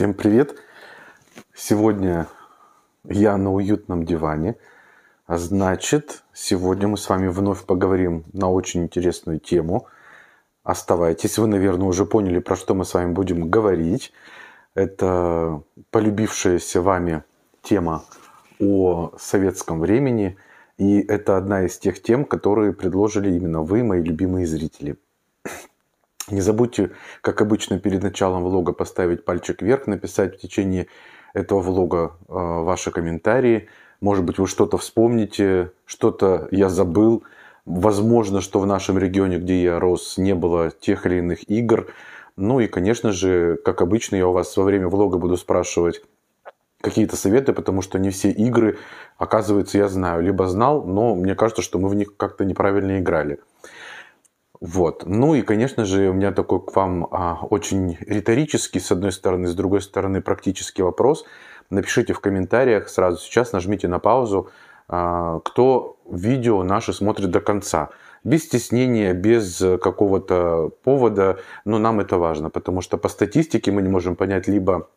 Всем привет! Сегодня я на уютном диване. А значит, сегодня мы с вами вновь поговорим на очень интересную тему. Оставайтесь, вы, наверное, уже поняли, про что мы с вами будем говорить. Это полюбившаяся вами тема о советском времени. И это одна из тех тем, которые предложили именно вы, мои любимые зрители. Не забудьте, как обычно, перед началом влога поставить пальчик вверх, написать в течение этого влога э, ваши комментарии. Может быть, вы что-то вспомните, что-то я забыл. Возможно, что в нашем регионе, где я рос, не было тех или иных игр. Ну и, конечно же, как обычно, я у вас во время влога буду спрашивать какие-то советы, потому что не все игры, оказывается, я знаю. Либо знал, но мне кажется, что мы в них как-то неправильно играли. Вот. Ну и, конечно же, у меня такой к вам а, очень риторический, с одной стороны, с другой стороны, практический вопрос. Напишите в комментариях сразу сейчас, нажмите на паузу, а, кто видео наше смотрит до конца. Без стеснения, без какого-то повода, но нам это важно, потому что по статистике мы не можем понять либо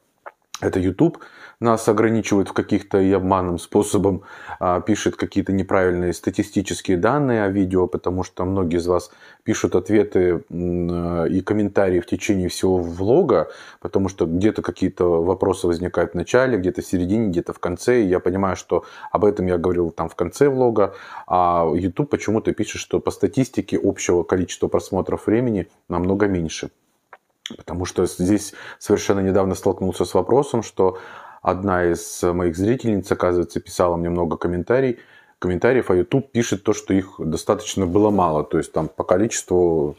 это YouTube, нас ограничивают в каких-то и обманным способом, а, пишет какие-то неправильные статистические данные о видео, потому что многие из вас пишут ответы э, и комментарии в течение всего влога, потому что где-то какие-то вопросы возникают в начале, где-то в середине, где-то в конце, и я понимаю, что об этом я говорил там в конце влога, а YouTube почему-то пишет, что по статистике общего количества просмотров времени намного меньше. Потому что здесь совершенно недавно столкнулся с вопросом, что Одна из моих зрительниц, оказывается, писала мне много комментариев, комментариев, а YouTube пишет то, что их достаточно было мало. То есть там по количеству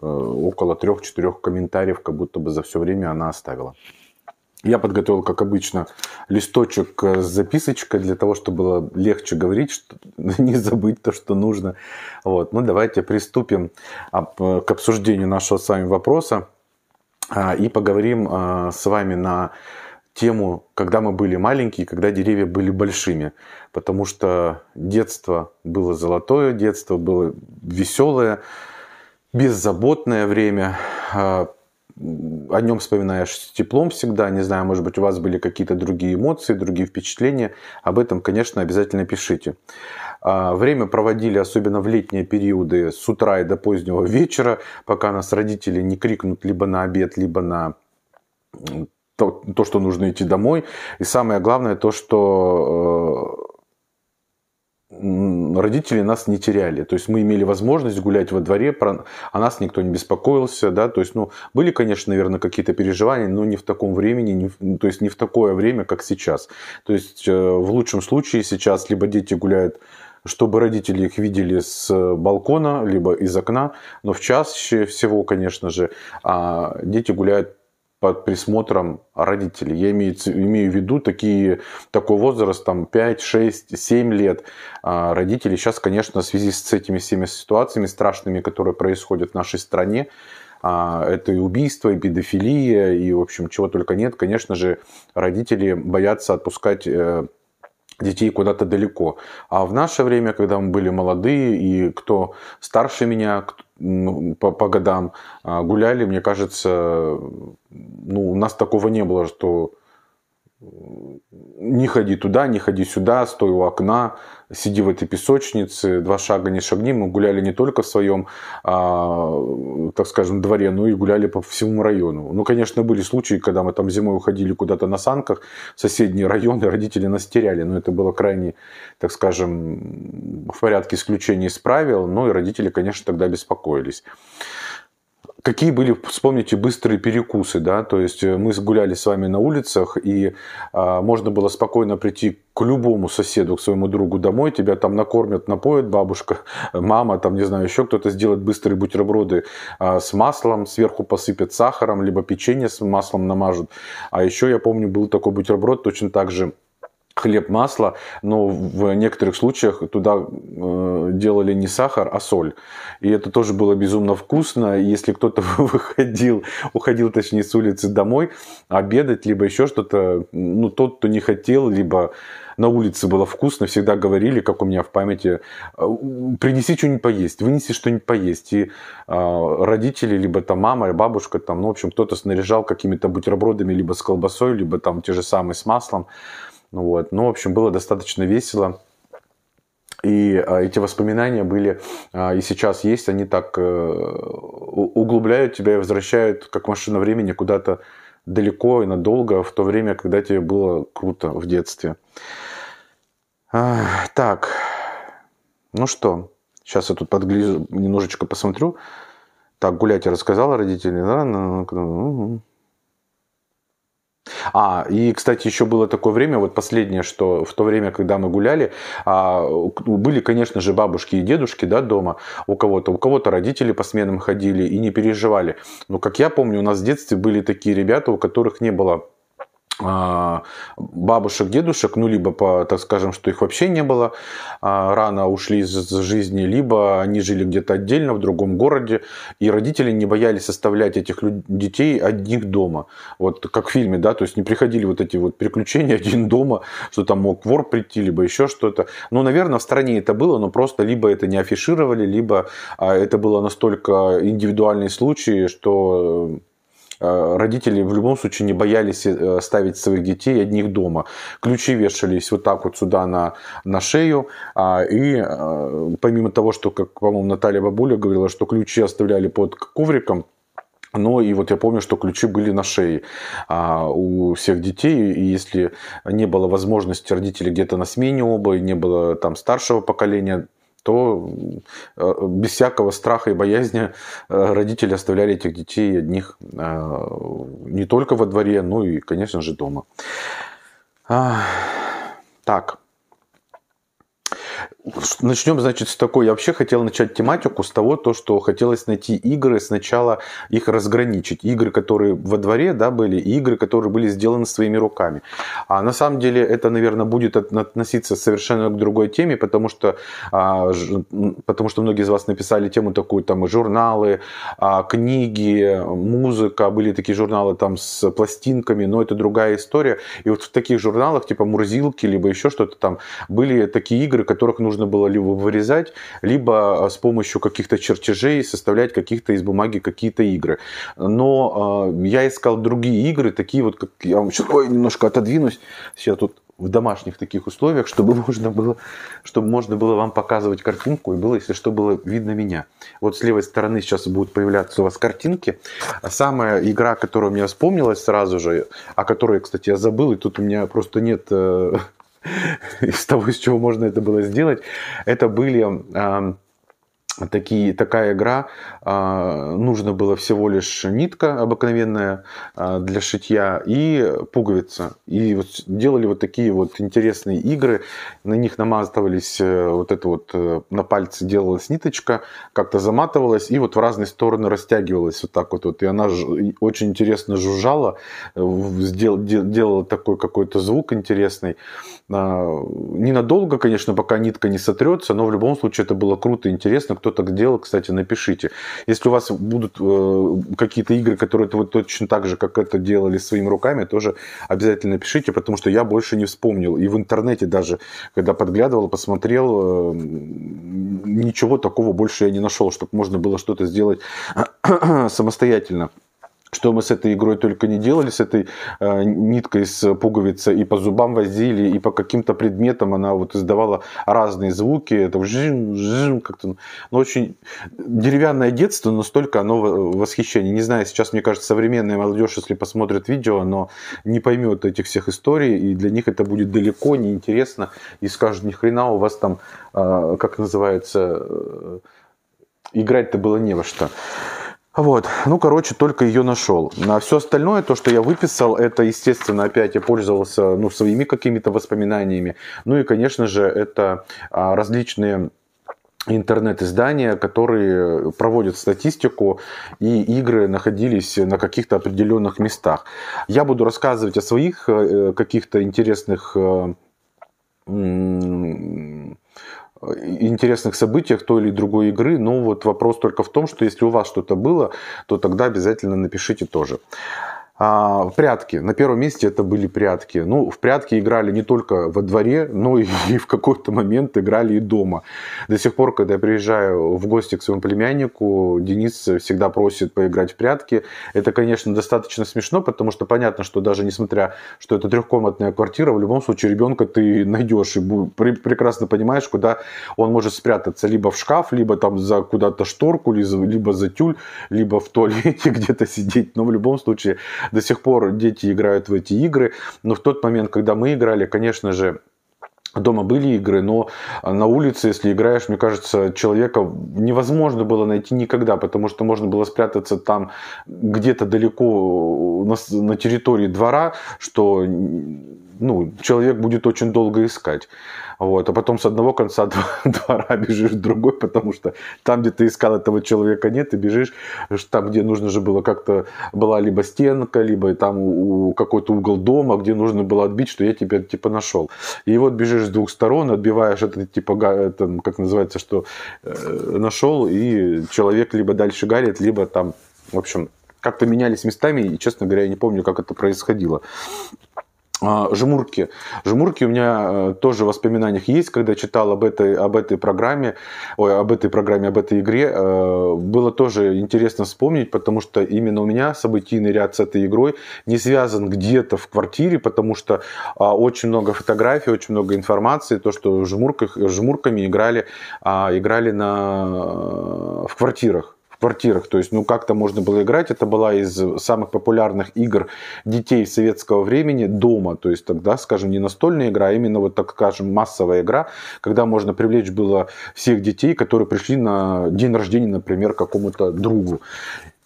э, около 3-4 комментариев, как будто бы за все время она оставила. Я подготовил, как обычно, листочек с записочкой для того, чтобы было легче говорить, что, не забыть то, что нужно. Вот. Ну, давайте приступим а, э, к обсуждению нашего с вами вопроса а, и поговорим э, с вами на тему, когда мы были маленькие, когда деревья были большими, потому что детство было золотое, детство было веселое, беззаботное время, а, о нем вспоминаешь с теплом всегда. Не знаю, может быть, у вас были какие-то другие эмоции, другие впечатления. Об этом, конечно, обязательно пишите. А, время проводили, особенно в летние периоды, с утра и до позднего вечера, пока нас родители не крикнут либо на обед, либо на то, то, что нужно идти домой. И самое главное то, что э, родители нас не теряли. То есть мы имели возможность гулять во дворе, про... а нас никто не беспокоился. Да? То есть, ну, были, конечно, наверное, какие-то переживания, но не в таком времени, не в... то есть не в такое время, как сейчас. То есть э, в лучшем случае сейчас либо дети гуляют чтобы родители их видели с балкона, либо из окна. Но в чаще всего, конечно же, а, дети гуляют под присмотром родителей. Я имею, имею в виду такие, такой возраст, там 5, 6, 7 лет. А родители сейчас, конечно, в связи с этими всеми ситуациями страшными, которые происходят в нашей стране, а это и убийство, и педофилия, и, в общем, чего только нет, конечно же, родители боятся отпускать э, детей куда-то далеко. А в наше время, когда мы были молодые, и кто старше меня ну, по, по годам а, гуляли, мне кажется, ну, у нас такого не было, что не ходи туда, не ходи сюда, стой у окна, сиди в этой песочнице, два шага не шагни. Мы гуляли не только в своем, а, так скажем, дворе, но и гуляли по всему району. Ну, конечно, были случаи, когда мы там зимой уходили куда-то на санках, соседние районы, родители нас теряли, но это было крайне, так скажем, в порядке исключения из правил, но и родители, конечно, тогда беспокоились какие были, вспомните, быстрые перекусы, да, то есть э, мы гуляли с вами на улицах, и а, можно было спокойно прийти к любому соседу, к своему другу домой, тебя там накормят, напоят бабушка, мама, там, не знаю, еще кто-то сделает быстрые бутерброды а, с маслом, сверху посыпят сахаром, либо печенье с маслом намажут. А еще, я помню, был такой бутерброд точно так же, хлеб, масло, но в некоторых случаях туда э, делали не сахар, а соль. И это тоже было безумно вкусно. И если кто-то выходил, уходил, точнее, с улицы домой обедать, либо еще что-то, ну, тот, кто не хотел, либо на улице было вкусно, всегда говорили, как у меня в памяти, «Э, принеси что-нибудь поесть, вынеси что-нибудь поесть. И э, родители, либо там мама, бабушка, там, ну, в общем, кто-то снаряжал какими-то бутербродами, либо с колбасой, либо там те же самые с маслом. Ну Вот. Ну, в общем, было достаточно весело. И а, эти воспоминания были, а, и сейчас есть, они так э, углубляют тебя и возвращают, как машина времени, куда-то далеко и надолго, в то время, когда тебе было круто в детстве. А, так, ну что, сейчас я тут подгляжу, немножечко посмотрю. Так, гулять я рассказала родителям. Ну, ну, ну, а, и, кстати, еще было такое время, вот последнее, что в то время, когда мы гуляли, а, были, конечно же, бабушки и дедушки, да, дома у кого-то. У кого-то родители по сменам ходили и не переживали. Но, как я помню, у нас в детстве были такие ребята, у которых не было а, бабушек, дедушек, ну, либо, по, так скажем, что их вообще не было, а, рано ушли из жизни, либо они жили где-то отдельно, в другом городе, и родители не боялись оставлять этих детей одних дома. Вот как в фильме, да, то есть не приходили вот эти вот приключения один дома, что там мог вор прийти, либо еще что-то. Ну, наверное, в стране это было, но просто либо это не афишировали, либо а, это было настолько индивидуальный случай, что Э, родители в любом случае не боялись э, ставить своих детей одних дома. Ключи вешались вот так вот сюда на, на шею. А, и э, помимо того, что, как, по-моему, Наталья Бабуля говорила, что ключи оставляли под ковриком, но ну и вот я помню, что ключи были на шее а, у всех детей, и если не было возможности родителей где-то на смене оба, и не было там старшего поколения то э, без всякого страха и боязни э, родители оставляли этих детей одних э, не только во дворе, но и, конечно же, дома. Так. Начнем, значит, с такой. Я вообще хотел начать тематику с того, то, что хотелось найти игры, сначала их разграничить. Игры, которые во дворе, да, были, и игры, которые были сделаны своими руками. А на самом деле это, наверное, будет относиться совершенно к другой теме, потому что, а, ж, потому что многие из вас написали тему такую, там, журналы, а, книги, музыка. Были такие журналы там с пластинками, но это другая история. И вот в таких журналах, типа Мурзилки, либо еще что-то там, были такие игры, которых нужно нужно было либо вырезать, либо а, с помощью каких-то чертежей составлять каких-то из бумаги какие-то игры. Но э, я искал другие игры, такие вот, как я вам сейчас ой, немножко отодвинусь. Сейчас тут в домашних таких условиях, чтобы можно было, чтобы можно было вам показывать картинку и было, если что, было видно меня. Вот с левой стороны сейчас будут появляться у вас картинки. Самая игра, которая у меня вспомнилась сразу же, о которой, кстати, я забыл, и тут у меня просто нет э, из того, из чего можно это было сделать, это были такие, такая игра. А, нужно было всего лишь нитка обыкновенная а, для шитья и пуговица. И вот делали вот такие вот интересные игры. На них намазывались э, вот это вот э, на пальце делалась ниточка, как-то заматывалась и вот в разные стороны растягивалась вот так вот. вот. И она ж, очень интересно жужжала, сдел, делала такой какой-то звук интересный. А, ненадолго, конечно, пока нитка не сотрется, но в любом случае это было круто и интересно кто так делал, кстати, напишите. Если у вас будут э, какие-то игры, которые вы точно так же, как это делали своими руками, тоже обязательно пишите, потому что я больше не вспомнил. И в интернете даже, когда подглядывал, посмотрел, э, ничего такого больше я не нашел, чтобы можно было что-то сделать самостоятельно что мы с этой игрой только не делали, с этой э, ниткой с пуговицы, и по зубам возили, и по каким-то предметам она вот издавала разные звуки, Это жим, жим, как-то, ну, ну, очень деревянное детство, настолько оно восхищение. Не знаю, сейчас, мне кажется, современная молодежь, если посмотрит видео, но не поймет этих всех историй, и для них это будет далеко неинтересно, и скажут, ни хрена у вас там, э, как называется, э, играть-то было не во что. Вот, ну, короче, только ее нашел. На все остальное, то, что я выписал, это, естественно, опять я пользовался, ну, своими какими-то воспоминаниями. Ну и, конечно же, это а, различные интернет-издания, которые проводят статистику, и игры находились на каких-то определенных местах. Я буду рассказывать о своих э, э, каких-то интересных э, интересных событиях той или другой игры. Ну вот вопрос только в том, что если у вас что-то было, то тогда обязательно напишите тоже. А, прятки. На первом месте это были прятки. Ну, в прятки играли не только во дворе, но и, и в какой-то момент играли и дома. До сих пор, когда я приезжаю в гости к своему племяннику, Денис всегда просит поиграть в прятки. Это, конечно, достаточно смешно, потому что понятно, что даже несмотря, что это трехкомнатная квартира, в любом случае ребенка ты найдешь и прекрасно понимаешь, куда он может спрятаться. Либо в шкаф, либо там за куда-то шторку, либо за тюль, либо в туалете где-то сидеть. Но в любом случае до сих пор дети играют в эти игры, но в тот момент, когда мы играли, конечно же, Дома были игры, но на улице, если играешь, мне кажется, человека невозможно было найти никогда, потому что можно было спрятаться там где-то далеко на, территории двора, что ну, человек будет очень долго искать. Вот. А потом с одного конца двора бежишь в другой, потому что там, где ты искал этого человека, нет, ты бежишь э, там, где нужно же было как-то, была либо стенка, либо там у, какой-то угол дома, где нужно было отбить, что я тебя типа нашел. И вот бежишь с двух сторон, отбиваешь это типа, э, там, как называется, что э, нашел, и человек либо дальше гарит, либо там, в общем, как-то менялись местами, и, честно говоря, я не помню, как это происходило. А, жмурки. Жмурки у меня э, тоже в воспоминаниях есть, когда читал об этой, об этой программе, ой, об этой программе, об этой игре. Э, было тоже интересно вспомнить, потому что именно у меня событийный ряд с этой игрой не связан где-то в квартире, потому что а, очень много фотографий, очень много информации, то, что жмурках, жмурками играли, а, играли на, э, в квартирах квартирах. То есть, ну, как-то можно было играть. Это была из самых популярных игр детей советского времени дома. То есть, тогда, скажем, не настольная игра, а именно, вот так скажем, массовая игра, когда можно привлечь было всех детей, которые пришли на день рождения, например, какому-то другу.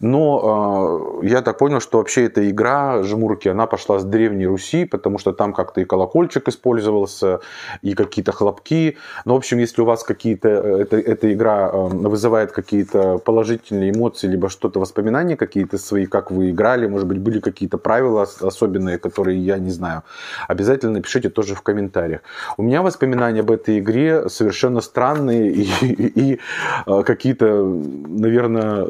Но э, я так понял, что вообще эта игра жмурки, она пошла с Древней Руси, потому что там как-то и колокольчик использовался, и какие-то хлопки. Но, ну, в общем, если у вас какие-то, э, это, эта игра э, вызывает какие-то положительные эмоции, либо что-то, воспоминания какие-то свои, как вы играли, может быть, были какие-то правила особенные, которые я не знаю, обязательно напишите тоже в комментариях. У меня воспоминания об этой игре совершенно странные и, и, и а, э, какие-то, наверное,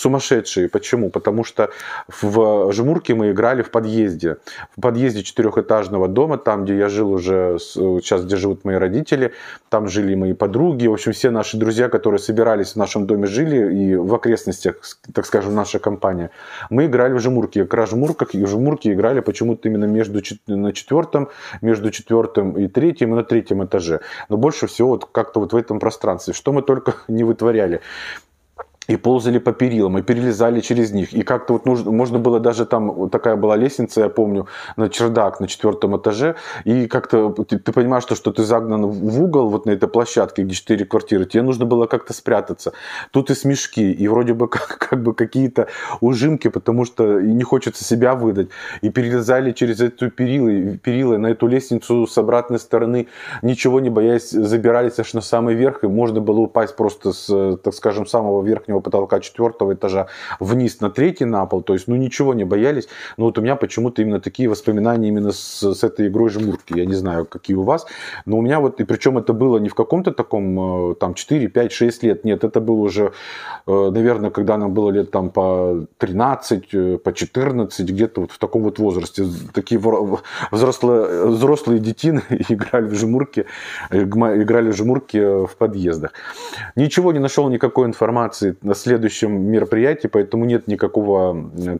сумасшедшие. Почему? Потому что в Жмурке мы играли в подъезде. В подъезде четырехэтажного дома, там, где я жил уже, сейчас где живут мои родители, там жили мои подруги. В общем, все наши друзья, которые собирались в нашем доме, жили и в окрестностях, так скажем, наша компания. Мы играли в жмурки, Как раз в Жмурках, и в Жмурке играли почему-то именно между, на четвертом, между четвертым и третьим, и на третьем этаже. Но больше всего вот как-то вот в этом пространстве. Что мы только не вытворяли и ползали по перилам, и перелезали через них. И как-то вот нужно, можно было даже там, вот такая была лестница, я помню, на чердак на четвертом этаже, и как-то ты, ты понимаешь, что, что ты загнан в угол вот на этой площадке, где четыре квартиры, тебе нужно было как-то спрятаться. Тут и смешки, и вроде бы как, как бы какие-то ужимки, потому что не хочется себя выдать. И перелезали через эту перилы, перилы на эту лестницу с обратной стороны, ничего не боясь, забирались аж на самый верх, и можно было упасть просто с, так скажем, самого верхнего первого потолка четвертого этажа вниз на третий на пол. То есть, ну, ничего не боялись. Но вот у меня почему-то именно такие воспоминания именно с, с этой игрой жмурки. Я не знаю, какие у вас. Но у меня вот, и причем это было не в каком-то таком, э, там, 4, 5, 6 лет. Нет, это было уже, э, наверное, когда нам было лет там по 13, э, по 14, где-то вот в таком вот возрасте. Такие взрослые, взрослые детины играли в жмурки, играли в жмурки в подъездах. Ничего не нашел, никакой информации на следующем мероприятии, поэтому нет никакого...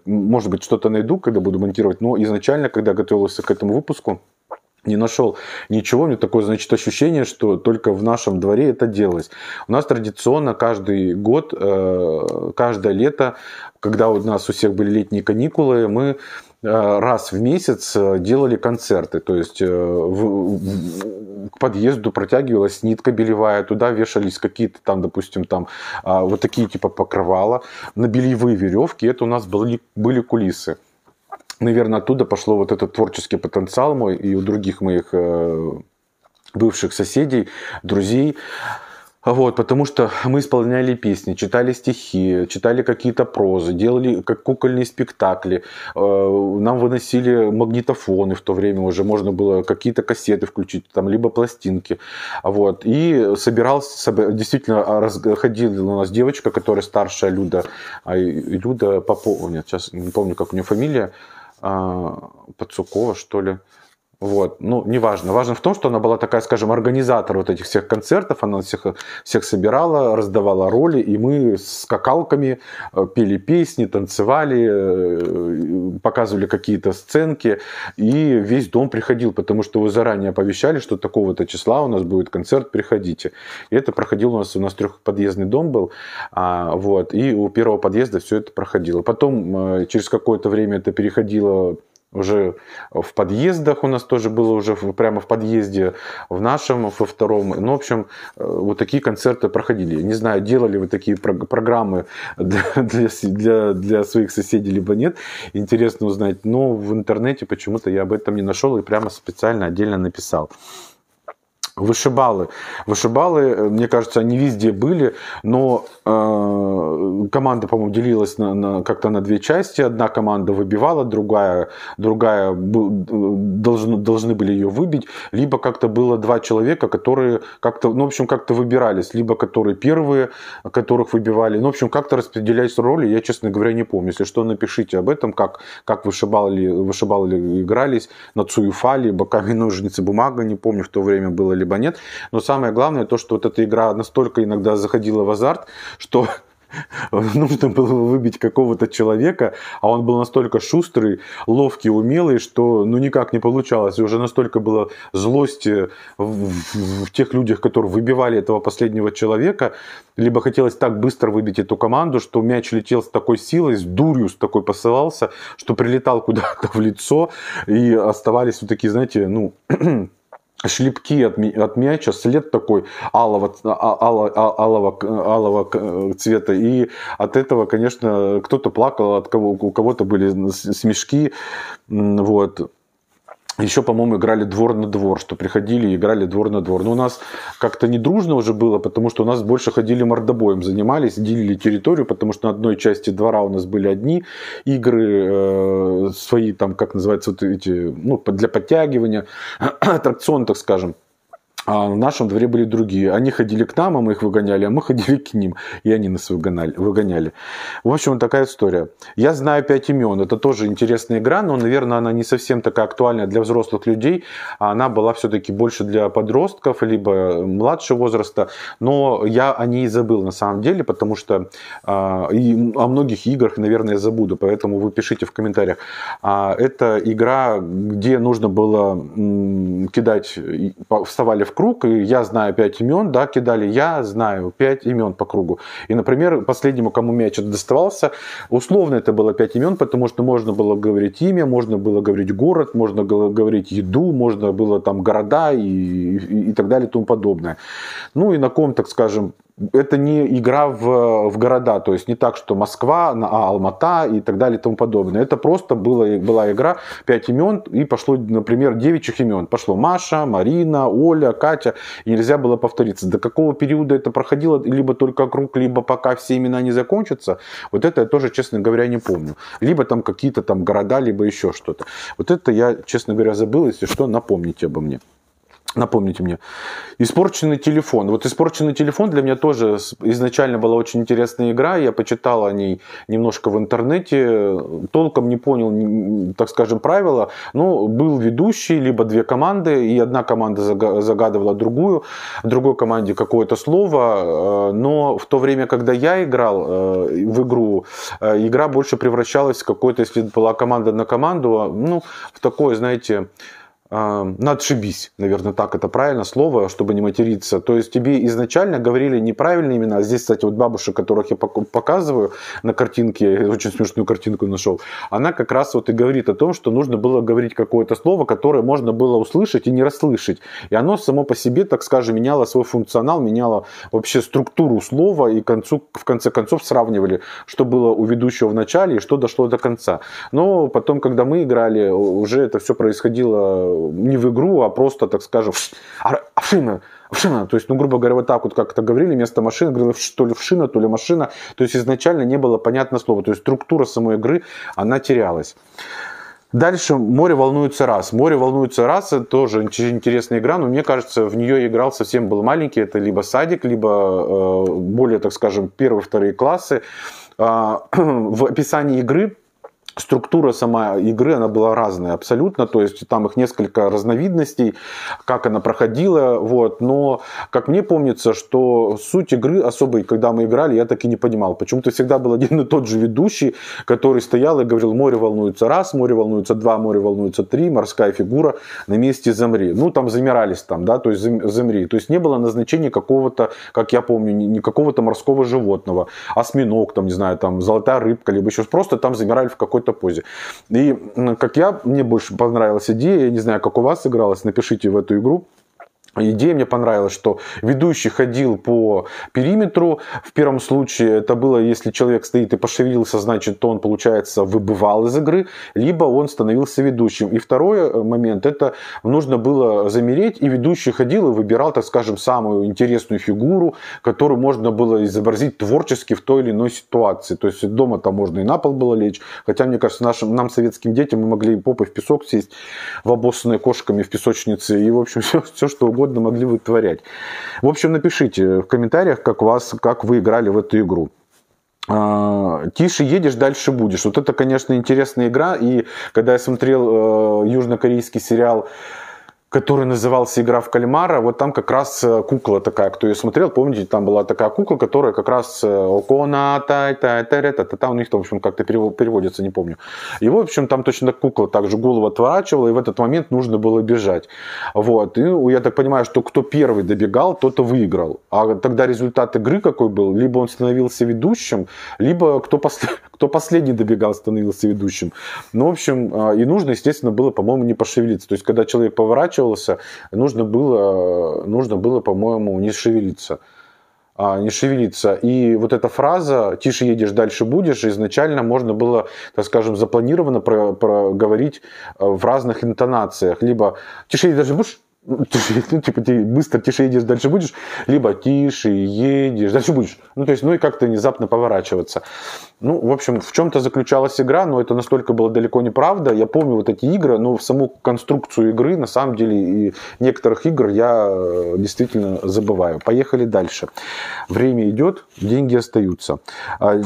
Может быть, что-то найду, когда буду монтировать, но изначально, когда готовился к этому выпуску, не нашел ничего, у меня такое, значит, ощущение, что только в нашем дворе это делалось. У нас традиционно каждый год, э, каждое лето, когда у нас у всех были летние каникулы, мы Э, раз в месяц э, делали концерты. То есть э, в, к подъезду протягивалась нитка белевая, туда вешались какие-то там, допустим, там а, вот такие типа покрывала на бельевые веревки. Это у нас были, были кулисы наверное, оттуда пошло вот этот творческий потенциал мой и у других моих бывших соседей, друзей. Вот, потому что мы исполняли песни, читали стихи, читали какие-то прозы, делали как кукольные спектакли. Э, нам выносили магнитофоны в то время уже, можно было какие-то кассеты включить, там, либо пластинки. Вот, и собирался, действительно, а, ходила у нас девочка, которая старшая Люда, а, Люда Попова, нет, сейчас не помню, как у нее фамилия, а, Подсукова что ли, вот. Ну, неважно. важно. в том, что она была такая, скажем, организатор вот этих всех концертов. Она всех, всех собирала, раздавала роли, и мы с скакалками э, пели песни, танцевали, э, показывали какие-то сценки, и весь дом приходил, потому что вы заранее оповещали, что такого-то числа у нас будет концерт, приходите. И это проходило у нас, у нас трехподъездный дом был, а, вот, и у первого подъезда все это проходило. Потом э, через какое-то время это переходило уже в подъездах у нас тоже было уже прямо в подъезде, в нашем, во втором. Ну, в общем, э, вот такие концерты проходили. не знаю, делали вы такие программы для, для, для своих соседей, либо нет. Интересно узнать. Но в интернете почему-то я об этом не нашел и прямо специально отдельно написал. Вышибалы. Вышибалы, э, мне кажется, они везде были, но э, команда, по-моему, делилась на, на, как-то на две части. Одна команда выбивала, другая, другая был, э, должны, должны были ее выбить. Либо как-то было два человека, которые как-то, ну, в общем, как-то выбирались. Либо которые первые, которых выбивали. Ну, в общем, как-то распределялись роли, я, честно говоря, не помню. Если что, напишите об этом, как, как вышибалы, вышибалы игрались на Цуюфали, боками ножницы бумага, не помню, в то время было ли либо нет. Но самое главное то, что вот эта игра настолько иногда заходила в азарт, что нужно было выбить какого-то человека, а он был настолько шустрый, ловкий, умелый, что ну никак не получалось. И уже настолько было злости э, в, в, в тех людях, которые выбивали этого последнего человека, либо хотелось так быстро выбить эту команду, что мяч летел с такой силой, с дурью с такой посылался, что прилетал куда-то в лицо, и оставались вот такие, знаете, ну шлепки от, от мяча, след такой алого, а, а, алого, алого, алого цвета. И от этого, конечно, кто-то плакал, от кого, у кого-то были смешки. Вот. Еще, по-моему, играли двор на двор, что приходили и играли двор на двор. Но у нас как-то не дружно уже было, потому что у нас больше ходили мордобоем, занимались, делили территорию, потому что на одной части двора у нас были одни игры, э, свои там, как называется, вот эти, ну, для подтягивания, аттракцион, так скажем. А в нашем дворе были другие. Они ходили к нам, а мы их выгоняли, а мы ходили к ним, и они нас выгоняли. выгоняли. В общем, такая история. Я знаю пять имен. Это тоже интересная игра, но, наверное, она не совсем такая актуальна для взрослых людей. Она была все-таки больше для подростков, либо младшего возраста. Но я о ней забыл на самом деле, потому что а, и о многих играх, наверное, я забуду. Поэтому вы пишите в комментариях. А, это игра, где нужно было м, кидать, вставали в в круг, и я знаю пять имен, да, кидали, я знаю пять имен по кругу. И, например, последнему, кому мяч доставался, условно это было пять имен, потому что можно было говорить имя, можно было говорить город, можно было говорить еду, можно было там города и, и, и так далее и тому подобное. Ну и на ком, так скажем, это не игра в, в города, то есть не так, что Москва, а Алмата и так далее и тому подобное. Это просто была, была игра 5 имен и пошло, например, девичьих имен. Пошло Маша, Марина, Оля, Катя, и нельзя было повториться. До какого периода это проходило, либо только круг, либо пока все имена не закончатся, вот это я тоже, честно говоря, не помню. Либо там какие-то там города, либо еще что-то. Вот это я, честно говоря, забыл, если что, напомните обо мне. Напомните мне. Испорченный телефон. Вот испорченный телефон для меня тоже изначально была очень интересная игра. Я почитал о ней немножко в интернете. Толком не понял, так скажем, правила. Но ну, был ведущий, либо две команды. И одна команда загадывала другую. Другой команде какое-то слово. Э, но в то время, когда я играл э, в игру, э, игра больше превращалась в какой-то, если была команда на команду, а, ну, в такое, знаете, надшибись, ну, наверное, так это правильно слово, чтобы не материться. То есть тебе изначально говорили неправильные имена. А здесь, кстати, вот бабушка, которых я показываю на картинке, я очень смешную картинку нашел, она как раз вот и говорит о том, что нужно было говорить какое-то слово, которое можно было услышать и не расслышать. И оно само по себе, так скажем, меняло свой функционал, меняло вообще структуру слова и концу, в конце концов сравнивали, что было у ведущего в начале и что дошло до конца. Но потом, когда мы играли, уже это все происходило не в игру, а просто, так скажем, овшина, овшина. То есть, ну, грубо говоря, вот так вот как-то говорили, место машины говорили, что ли вшина, то ли машина. То есть изначально не было понятно слова. То есть структура самой игры, она терялась. Дальше «Море волнуется раз». «Море волнуется раз» – это тоже интересная игра, но мне кажется, в нее играл совсем был маленький. Это либо садик, либо э, более, так скажем, первые-вторые классы. А, в описании игры структура сама игры, она была разная абсолютно, то есть там их несколько разновидностей, как она проходила, вот, но как мне помнится, что суть игры особой, когда мы играли, я так и не понимал, почему-то всегда был один и тот же ведущий, который стоял и говорил, море волнуется раз, море волнуется два, море волнуется три, морская фигура, на месте замри, ну там замирались там, да, то есть замри, то есть не было назначения какого-то, как я помню, никакого то морского животного, осьминог, там, не знаю, там, золотая рыбка, либо еще, просто там замирали в какой какой-то позе. И как я, мне больше понравилась идея, я не знаю, как у вас сыгралось напишите в эту игру, Идея мне понравилась, что ведущий ходил по периметру. В первом случае это было, если человек стоит и пошевелился, значит, то он, получается, выбывал из игры, либо он становился ведущим. И второй э, момент, это нужно было замереть, и ведущий ходил и выбирал, так скажем, самую интересную фигуру, которую можно было изобразить творчески в той или иной ситуации. То есть дома там можно и на пол было лечь, хотя, мне кажется, нашим, нам, советским детям, мы могли и попой в песок сесть, в обоссанные кошками в песочнице, и, в общем, все, все что угодно угодно могли вытворять. В общем, напишите в комментариях, как, вас, как вы играли в эту игру а, тише едешь, дальше будешь. Вот это, конечно, интересная игра. И когда я смотрел э, южнокорейский сериал который назывался «Игра в кальмара». Вот там как раз э, кукла такая, кто ее смотрел, помните, там была такая кукла, которая как раз э, «Окона», та та та та та та у них там, в общем, как-то переводится, не помню. и в общем, там точно кукла также голову отворачивала, и в этот момент нужно было бежать. Вот. И я так понимаю, что кто первый добегал, тот и выиграл. А тогда результат игры какой был? Либо он становился ведущим, либо кто, пос... кто последний добегал, становился ведущим. Ну, в общем, а, и нужно, естественно, было, по-моему, не пошевелиться. То есть, когда человек поворачивался, нужно было, нужно было по-моему, не шевелиться а, не шевелиться. И вот эта фраза «тише едешь, дальше будешь» изначально можно было, так скажем, запланированно проговорить э, в разных интонациях. Либо «тише едешь, дальше будешь», ну, типа, ты быстро тише едешь, дальше будешь, либо тише едешь, дальше будешь. Ну, то есть, ну и как-то внезапно поворачиваться. Ну, в общем, в чем-то заключалась игра, но это настолько было далеко не правда. Я помню вот эти игры, но ну, в саму конструкцию игры, на самом деле, и некоторых игр я э, действительно забываю. Поехали дальше. Время идет, деньги остаются. А,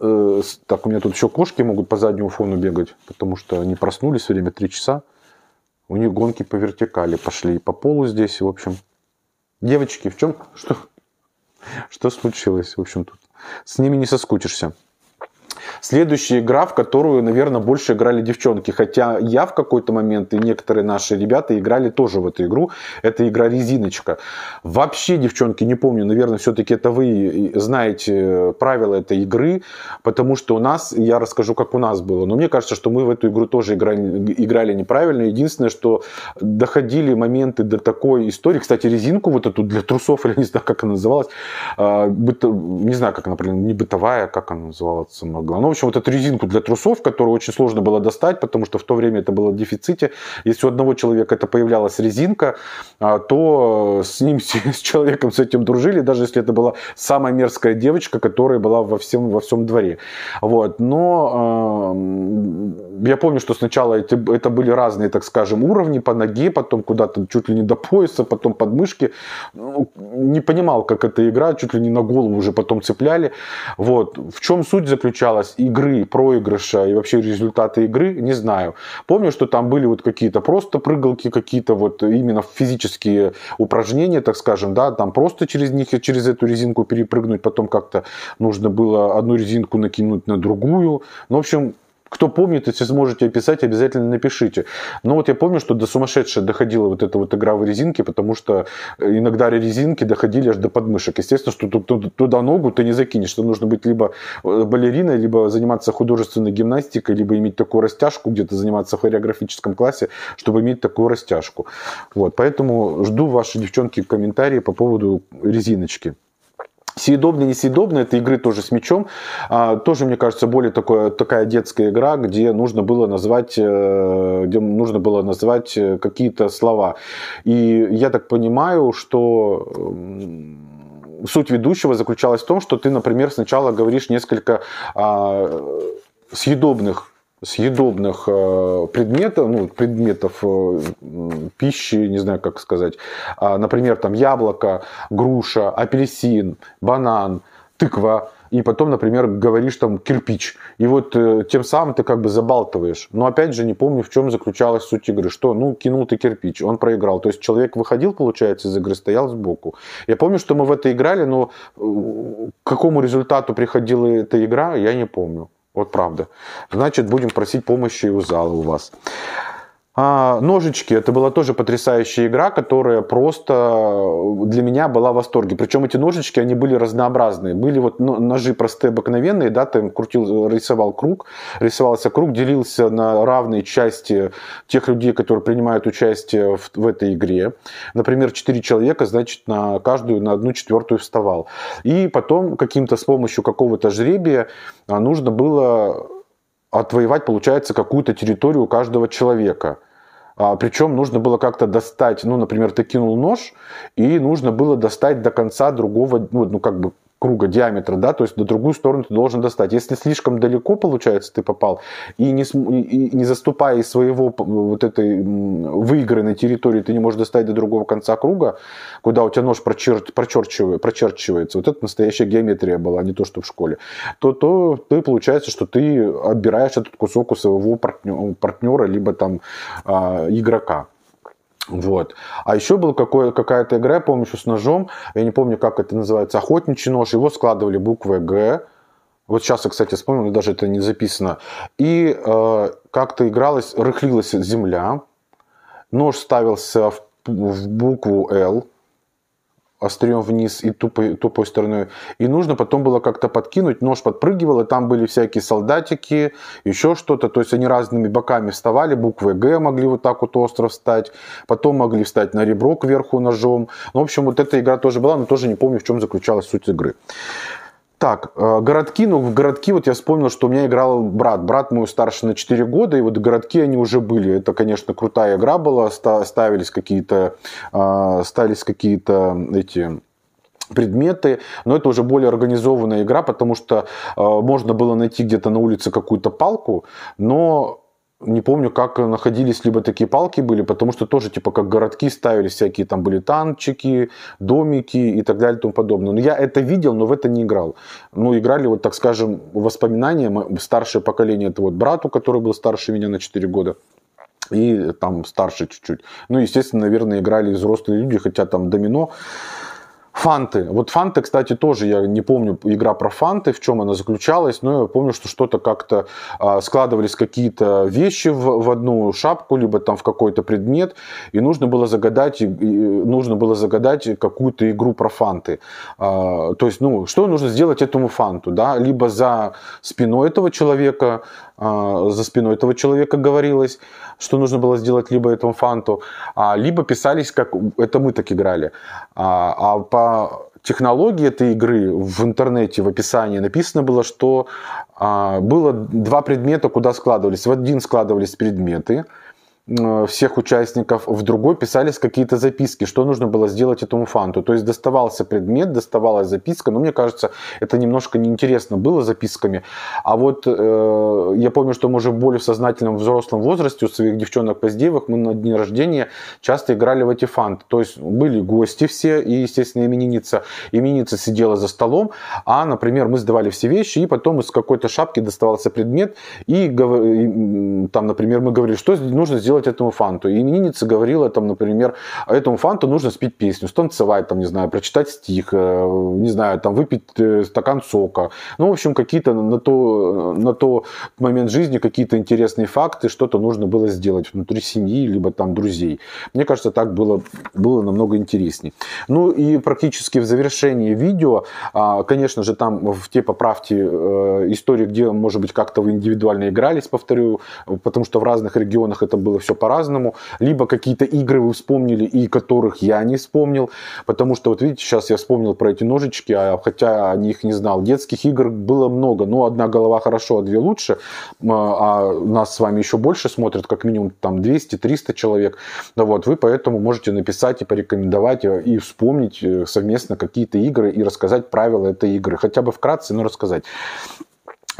э, так, у меня тут еще кошки могут по заднему фону бегать, потому что они проснулись время 3 часа. У них гонки по вертикали пошли и по полу здесь, в общем. Девочки, в чем, что, что случилось? В общем, тут с ними не соскучишься. Следующая игра, в которую, наверное, больше играли девчонки. Хотя я в какой-то момент и некоторые наши ребята играли тоже в эту игру. Это игра «Резиночка». Вообще, девчонки, не помню, наверное, все-таки это вы знаете э, правила этой игры, потому что у нас, я расскажу, как у нас было. Но мне кажется, что мы в эту игру тоже играли, играли неправильно. Единственное, что доходили моменты до такой истории. Кстати, резинку вот эту для трусов, или не знаю, как она называлась, а, быто... не знаю, как она, не бытовая, как она называлась могла. Ну, в общем, вот эту резинку для трусов, которую очень сложно было достать, потому что в то время это было в дефиците. Если у одного человека это появлялась резинка, а, то э, с ним, с человеком с этим дружили, даже если это была самая мерзкая девочка, которая была во всем, во всем дворе. Вот. Но э, я помню, что сначала эти, это были разные, так скажем, уровни по ноге, потом куда-то чуть ли не до пояса, потом подмышки. Ну, не понимал, как это игра, чуть ли не на голову уже потом цепляли. Вот. В чем суть заключалась? игры, проигрыша и вообще результаты игры, не знаю. Помню, что там были вот какие-то просто прыгалки, какие-то вот именно физические упражнения, так скажем, да, там просто через них, через эту резинку перепрыгнуть, потом как-то нужно было одну резинку накинуть на другую. Ну, в общем, кто помнит, если сможете описать, обязательно напишите. Но вот я помню, что до сумасшедшей доходила вот эта вот игра в резинке, потому что э, иногда резинки доходили аж до подмышек. Естественно, что туда ногу ты не закинешь. что нужно быть либо э, балериной, либо заниматься художественной гимнастикой, либо иметь такую растяжку, где-то заниматься в хореографическом классе, чтобы иметь такую растяжку. Вот, поэтому жду ваши, девчонки, комментарии по поводу резиночки. Съедобные, несъедобные, это игры тоже с мячом. А, тоже, мне кажется, более такое, такая детская игра, где нужно было назвать, э, где нужно было назвать э, какие-то слова. И я так понимаю, что суть ведущего заключалась в том, что ты, например, сначала говоришь несколько а, съедобных съедобных э, предметов, ну, предметов э, пищи, не знаю, как сказать, а, например, там яблоко, груша, апельсин, банан, тыква, и потом, например, говоришь там кирпич. И вот э, тем самым ты как бы забалтываешь. Но опять же, не помню, в чем заключалась суть игры. Что, ну, кинул ты кирпич, он проиграл. То есть человек выходил, получается, из игры, стоял сбоку. Я помню, что мы в это играли, но э, к какому результату приходила эта игра, я не помню. Вот правда. Значит, будем просить помощи у зала у вас. А, ножички, это была тоже потрясающая игра, которая просто э, для меня была в восторге. Причем эти ножички, они были разнообразные. Были вот ну, ножи простые, обыкновенные, да, ты крутил, э, рисовал круг, рисовался круг, делился на равные части тех людей, которые принимают участие в, в этой игре. Например, 4 человека, значит, на каждую, на одну четвертую вставал. И потом каким-то с помощью какого-то жребия а, нужно было отвоевать, получается, какую-то территорию у каждого человека. А, Причем нужно было как-то достать, ну, например, ты кинул нож, и нужно было достать до конца другого, ну, ну как бы круга диаметра, да, то есть на другую сторону ты должен достать. Если слишком далеко, получается, ты попал, и не, и не заступая из своего вот этой выигранной территории, ты не можешь достать до другого конца круга, куда у тебя нож прочерч, прочерчивает, прочерчивается, вот это настоящая геометрия была, а не то, что в школе, то, то ты, получается, что ты отбираешь этот кусок у своего партнера, либо там а, игрока. Вот. А еще была какая-то игра, я помню, еще с ножом, я не помню, как это называется, охотничий нож, его складывали буквы «Г», вот сейчас я, кстати, вспомнил, даже это не записано. И э, как-то игралась, рыхлилась земля, нож ставился в, в букву «Л», острием вниз и тупой, тупой стороной. И нужно потом было как-то подкинуть, нож подпрыгивал, и там были всякие солдатики, еще что-то. То есть они разными боками вставали, буквы Г могли вот так вот остро встать, потом могли встать на ребро кверху ножом. Ну, в общем, вот эта игра тоже была, но тоже не помню, в чем заключалась суть игры. Так, э, городки, ну в городки вот я вспомнил, что у меня играл брат. Брат мой старше на 4 года, и вот городки они уже были. Это, конечно, крутая игра была, ставились какие-то, а, ставились какие-то эти предметы, но это уже более организованная игра, потому что э, можно было найти где-то на улице какую-то палку, но не помню, как находились либо такие палки были, потому что тоже, типа, как городки ставили всякие, там были танчики, домики и так далее и тому подобное. Но я это видел, но в это не играл. Ну, играли, вот, так скажем, воспоминания, старшее поколение, это вот брату, который был старше меня на 4 года, и э, там старше чуть-чуть. Ну, естественно, наверное, играли взрослые люди, хотя там домино, Фанты. Вот фанты, кстати, тоже я не помню игра про фанты, в чем она заключалась, но я помню, что что-то как-то а, складывались какие-то вещи в, в одну шапку, либо там в какой-то предмет, и нужно было загадать, и, нужно было загадать какую-то игру про фанты. А, то есть, ну, что нужно сделать этому фанту, да? Либо за спиной этого человека, а, за спиной этого человека говорилось, что нужно было сделать либо этому фанту, а, либо писались, как это мы так играли. А, а по технологии этой игры в интернете, в описании написано было, что а, было два предмета, куда складывались. В один складывались предметы – Э, всех участников в другой писались какие-то записки, что нужно было сделать этому фанту. То есть доставался предмет, доставалась записка, но мне кажется, это немножко неинтересно было записками. А вот э, я помню, что мы уже в более сознательном взрослом возрасте у своих девчонок поздеевых мы на дни рождения часто играли в эти фанты. То есть были гости все и, естественно, именинница. Именинница сидела за столом, а, например, мы сдавали все вещи, и потом из какой-то шапки доставался предмет, и, и там, например, мы говорили, что нужно сделать делать этому фанту. И именинница говорила, там, например, этому фанту нужно спеть песню, станцевать, там, не знаю, прочитать стих, э, не знаю, там, выпить э, стакан сока. Ну, в общем, какие-то на, то, на то момент жизни какие-то интересные факты, что-то нужно было сделать внутри семьи, либо там друзей. Мне кажется, так было, было намного интересней. Ну и практически в завершении видео, а, конечно же, там в те поправки э, истории, где, может быть, как-то вы индивидуально игрались, повторю, потому что в разных регионах это было все по-разному. Либо какие-то игры вы вспомнили, и которых я не вспомнил, потому что, вот видите, сейчас я вспомнил про эти ножички, а, хотя о них не знал. Детских игр было много, но ну, одна голова хорошо, а две лучше, а нас с вами еще больше смотрят, как минимум там 200-300 человек. Да вот, вы поэтому можете написать и порекомендовать, э, и вспомнить э, совместно какие-то игры, и рассказать правила этой игры. Хотя бы вкратце, но рассказать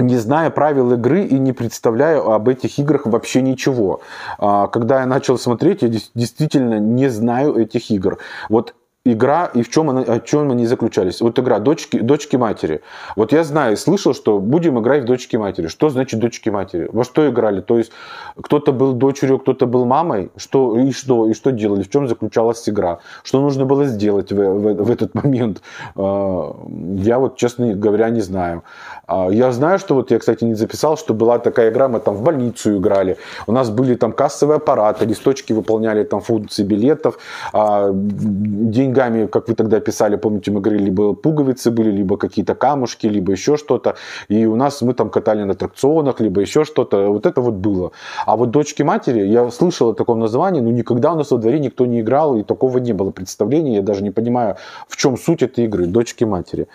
не зная правил игры и не представляя об этих играх вообще ничего. А, когда я начал смотреть, я действительно не знаю этих игр. Вот игра и в чем она, о чем они заключались. Вот игра дочки, дочки матери. Вот я знаю, слышал, что будем играть в дочки матери. Что значит дочки матери? Во что играли? То есть кто-то был дочерью, кто-то был мамой. Что и что и что делали? В чем заключалась игра? Что нужно было сделать в, в, в этот момент? А, я вот, честно говоря, не знаю. А, я знаю, что вот я, кстати, не записал, что была такая игра, мы там в больницу играли. У нас были там кассовые аппараты, листочки выполняли там функции билетов, а, день оригами, как вы тогда писали, помните, мы говорили, либо пуговицы были, либо какие-то камушки, либо еще что-то. И у нас мы там катали на аттракционах, либо еще что-то. Вот это вот было. А вот дочки матери, я слышал о таком названии, но никогда у нас во дворе никто не играл, и такого не было представления. Я даже не понимаю, в чем суть этой игры, дочки матери.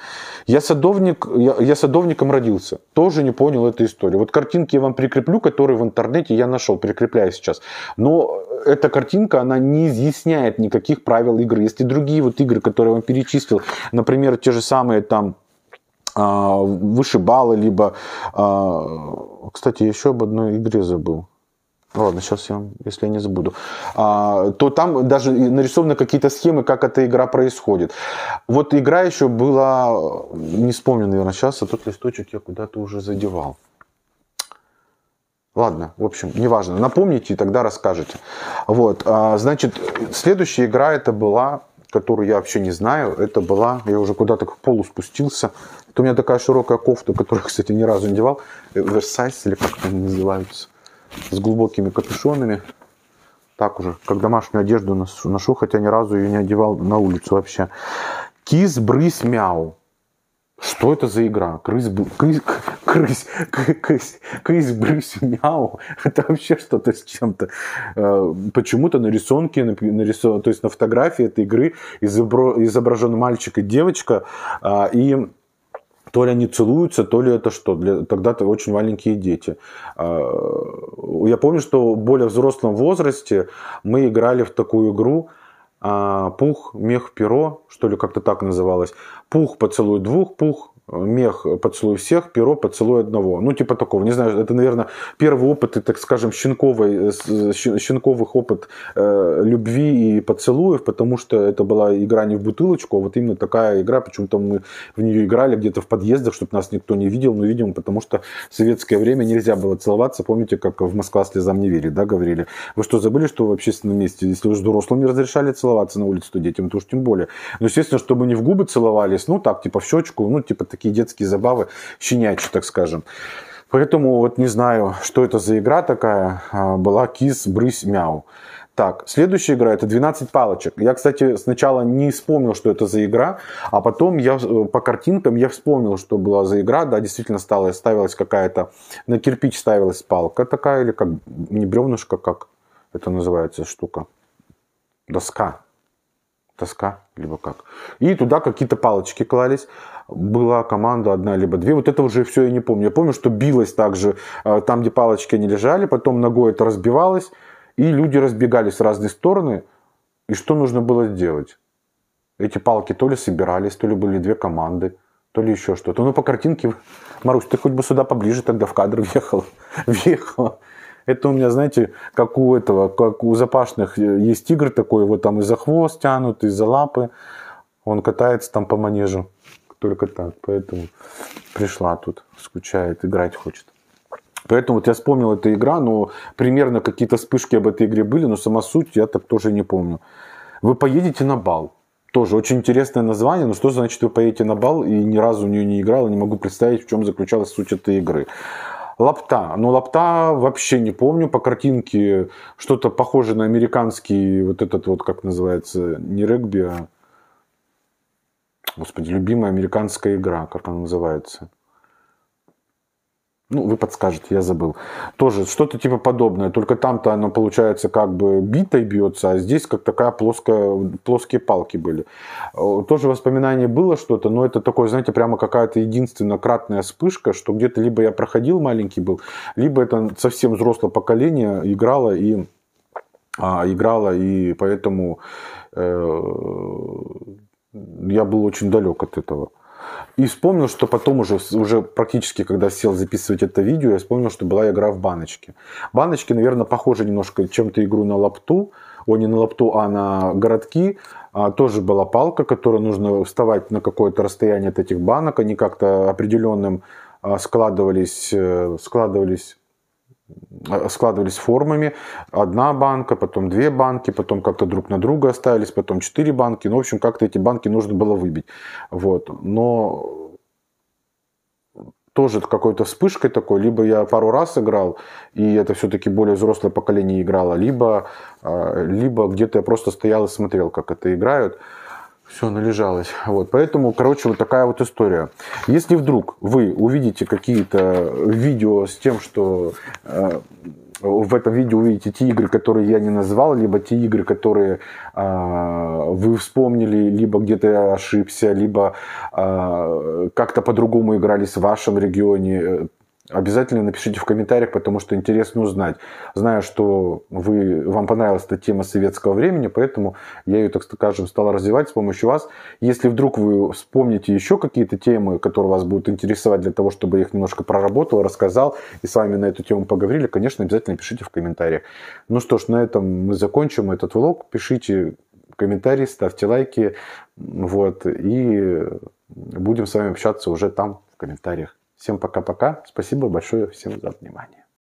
Я садовник, я, я садовником родился. Тоже не понял эту историю. Вот картинки я вам прикреплю, которые в интернете я нашел, прикрепляю сейчас. Но эта картинка, она не изъясняет никаких правил игры. Есть и другие другие вот игры, которые он перечислил, например, те же самые там а, вышибалы, либо... А, кстати, еще об одной игре забыл. Ладно, сейчас я, если я не забуду. А, то там даже нарисованы какие-то схемы, как эта игра происходит. Вот игра еще была, не вспомню, наверное, сейчас, а тот листочек я куда-то уже задевал. Ладно, в общем, неважно. Напомните и тогда расскажете. Вот, а, значит, следующая игра это была которую я вообще не знаю, это была, я уже куда-то к полу спустился, это у меня такая широкая кофта, которую, кстати, ни разу не девал, Версайс или как они называются, с глубокими капюшонами, так уже, как домашнюю одежду ношу, хотя ни разу ее не одевал на улицу вообще. Кис, брысь, мяу. Что это за игра? Крыс, крыс, крыс, крыс, крыс, брысь, мяу. Это вообще что-то с чем-то. Э, почему-то на рисунке, нарисо... то есть на фотографии этой игры изображен мальчик и девочка. А, и то ли они целуются, то ли это что. Для, тогда это очень маленькие дети. А, я помню, что в более взрослом возрасте мы играли в такую игру – а, пух, мех, перо, что ли, как-то так называлось. Пух, поцелуй двух, пух, мех поцелуй всех, перо поцелуй одного. Ну, типа такого. Не знаю, это, наверное, первый опыт, так скажем, щенковый, э, э, щенковых опыт э, любви и поцелуев, потому что это была игра не в бутылочку, а вот именно такая игра. Почему-то мы в нее играли где-то в подъездах, чтобы нас никто не видел. Ну, видимо, потому что в советское время нельзя было целоваться. Помните, как в «Москва слезам не верили, да, говорили? Вы что, забыли, что в общественном месте, если уж взрослым не разрешали целоваться на улице, то детям, то уж тем более. Но, естественно, чтобы не в губы целовались, ну, так, типа в щечку, ну, типа такие такие детские забавы, щенячьи, так скажем. Поэтому вот не знаю, что это за игра такая. А, была кис, брысь, мяу. Так, следующая игра это 12 палочек. Я, кстати, сначала не вспомнил, что это за игра, а потом я э, по картинкам я вспомнил, что была за игра. Да, действительно стала, ставилась какая-то, на кирпич ставилась палка такая, или как, не бревнышко, как это называется штука. Доска, тоска, либо как. И туда какие-то палочки клались. Была команда одна либо две. Вот это уже все я не помню. Я помню, что билось также э, там, где палочки не лежали. Потом ногой это разбивалось. И люди разбегались в разные стороны. И что нужно было сделать Эти палки то ли собирались, то ли были две команды, то ли еще что-то. Ну, по картинке, Марусь, ты хоть бы сюда поближе тогда в кадр въехала. въехала. Это у меня, знаете, как у этого, как у запашных э, есть тигр такой, вот там и за хвост тянут, и за лапы. Он катается там по манежу. Только так. Поэтому пришла тут, скучает, играть хочет. Поэтому вот я вспомнил эту игра, но примерно какие-то вспышки об этой игре были, но сама суть я так тоже не помню. Вы поедете на бал. Тоже очень интересное название, но что значит вы поедете на бал и ни разу в нее не играл, и не могу представить, в чем заключалась суть этой игры. Лапта. но лапта вообще не помню по картинке. Что-то похожее на американский вот этот вот, как называется, не регби, а... Господи, любимая американская игра, как она называется ну, вы подскажете, я забыл. Тоже что-то типа подобное, только там-то оно получается как бы битой бьется, а здесь как такая плоская, плоские палки были. Тоже воспоминание было что-то, но это такое, знаете, прямо какая-то единственная кратная вспышка, что где-то либо я проходил, маленький был, либо это совсем взрослое поколение играло и а, играла, и поэтому э, я был очень далек от этого. И вспомнил, что потом уже, уже практически, когда сел записывать это видео, я вспомнил, что была игра в баночки. Баночки, наверное, похожи немножко чем-то игру на лапту. О, не на лапту, а на городки. А, тоже была палка, которую нужно вставать на какое-то расстояние от этих банок. Они как-то определенным а, складывались, э, складывались а, складывались формами. Одна банка, потом две банки, потом как-то друг на друга остались потом четыре банки. Ну, в общем, как-то эти банки нужно было выбить. Вот. Но тоже какой-то вспышкой такой. Либо я пару раз играл, и это все-таки более взрослое поколение играло, либо, а, либо где-то я просто стоял и смотрел, как это играют все належалось. Вот, поэтому, короче, вот такая вот история. Если вдруг вы увидите какие-то видео с тем, что э, в этом видео увидите те игры, которые я не назвал, либо те игры, которые э, вы вспомнили, либо где-то я ошибся, либо э, как-то по-другому играли в вашем регионе, э, Обязательно напишите в комментариях, потому что интересно узнать. Знаю, что вы, вам понравилась эта тема советского времени, поэтому я ее, так скажем, стал развивать с помощью вас. Если вдруг вы вспомните еще какие-то темы, которые вас будут интересовать для того, чтобы я их немножко проработал, рассказал и с вами на эту тему поговорили, конечно, обязательно пишите в комментариях. Ну что ж, на этом мы закончим этот влог. Пишите комментарии, ставьте лайки. Вот, и будем с вами общаться уже там в комментариях. Всем пока-пока. Спасибо большое всем за внимание.